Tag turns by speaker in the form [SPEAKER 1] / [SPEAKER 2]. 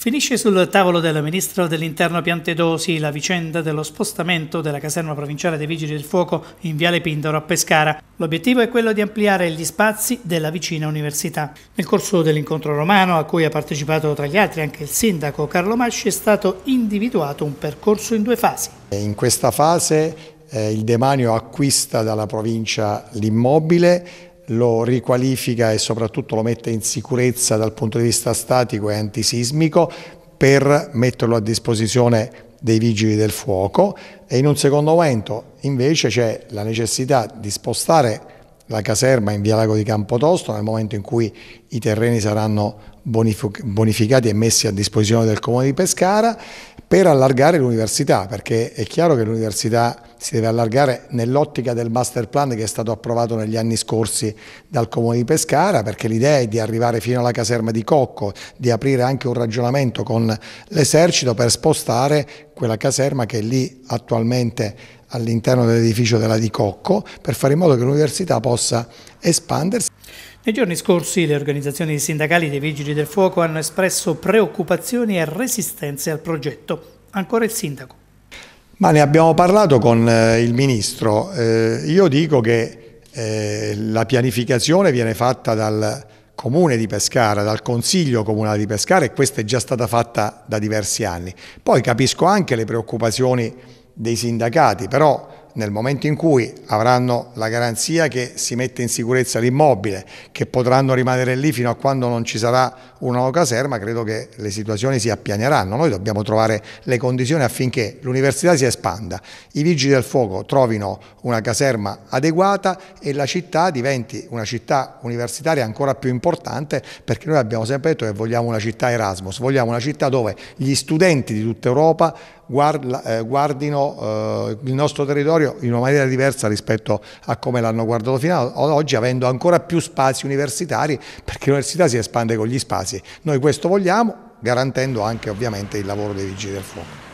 [SPEAKER 1] Finisce sul tavolo del ministro dell'interno Piantedosi la vicenda dello spostamento della caserma provinciale dei Vigili del Fuoco in Viale Pindaro a Pescara. L'obiettivo è quello di ampliare gli spazi della vicina università. Nel corso dell'incontro romano, a cui ha partecipato tra gli altri anche il sindaco Carlo Masci, è stato individuato un percorso in due fasi.
[SPEAKER 2] Eh, in questa fase eh, il demanio acquista dalla provincia l'immobile lo riqualifica e soprattutto lo mette in sicurezza dal punto di vista statico e antisismico per metterlo a disposizione dei vigili del fuoco e in un secondo momento invece c'è la necessità di spostare la caserma in via Lago di Campotosto nel momento in cui i terreni saranno bonificati e messi a disposizione del comune di Pescara per allargare l'università, perché è chiaro che l'università si deve allargare nell'ottica del master plan che è stato approvato negli anni scorsi dal Comune di Pescara, perché l'idea è di arrivare fino alla caserma di Cocco, di aprire anche un ragionamento con l'esercito per spostare quella caserma che è lì attualmente all'interno dell'edificio della Di Cocco per fare in modo che l'università possa espandersi
[SPEAKER 1] nei giorni scorsi le organizzazioni sindacali dei Vigili del Fuoco hanno espresso preoccupazioni e resistenze al progetto. Ancora il sindaco.
[SPEAKER 2] Ma ne abbiamo parlato con eh, il ministro. Eh, io dico che eh, la pianificazione viene fatta dal comune di Pescara, dal consiglio comunale di Pescara e questa è già stata fatta da diversi anni. Poi capisco anche le preoccupazioni dei sindacati, però nel momento in cui avranno la garanzia che si mette in sicurezza l'immobile, che potranno rimanere lì fino a quando non ci sarà una nuova caserma, credo che le situazioni si appianeranno. Noi dobbiamo trovare le condizioni affinché l'università si espanda, i vigili del fuoco trovino una caserma adeguata e la città diventi una città universitaria ancora più importante perché noi abbiamo sempre detto che vogliamo una città Erasmus, vogliamo una città dove gli studenti di tutta Europa eh, guardino eh, il nostro territorio in una maniera diversa rispetto a come l'hanno guardato fino ad oggi, avendo ancora più spazi universitari, perché l'università si espande con gli spazi. Noi questo vogliamo, garantendo anche ovviamente il lavoro dei vigili del fuoco.